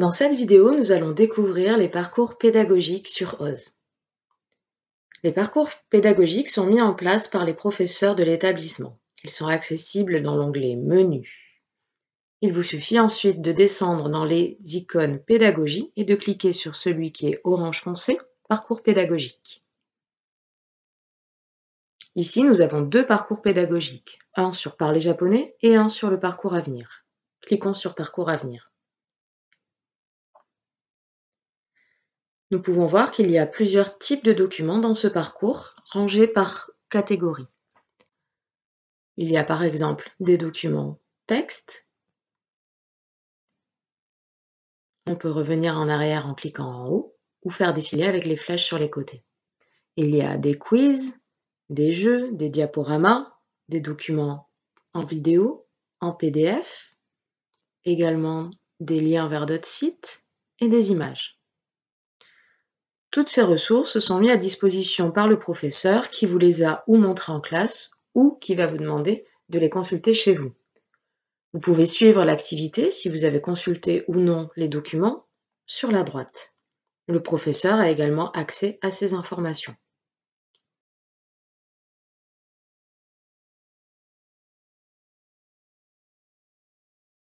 Dans cette vidéo, nous allons découvrir les parcours pédagogiques sur Oz. Les parcours pédagogiques sont mis en place par les professeurs de l'établissement. Ils sont accessibles dans l'onglet Menu. Il vous suffit ensuite de descendre dans les icônes Pédagogie et de cliquer sur celui qui est orange foncé, Parcours pédagogique. Ici, nous avons deux parcours pédagogiques, un sur Parler japonais et un sur le parcours à venir. Cliquons sur Parcours à venir. Nous pouvons voir qu'il y a plusieurs types de documents dans ce parcours, rangés par catégorie. Il y a par exemple des documents texte. On peut revenir en arrière en cliquant en haut ou faire défiler avec les flèches sur les côtés. Il y a des quiz, des jeux, des diaporamas, des documents en vidéo, en PDF, également des liens vers d'autres sites et des images. Toutes ces ressources sont mises à disposition par le professeur qui vous les a ou montrées en classe ou qui va vous demander de les consulter chez vous. Vous pouvez suivre l'activité si vous avez consulté ou non les documents sur la droite. Le professeur a également accès à ces informations.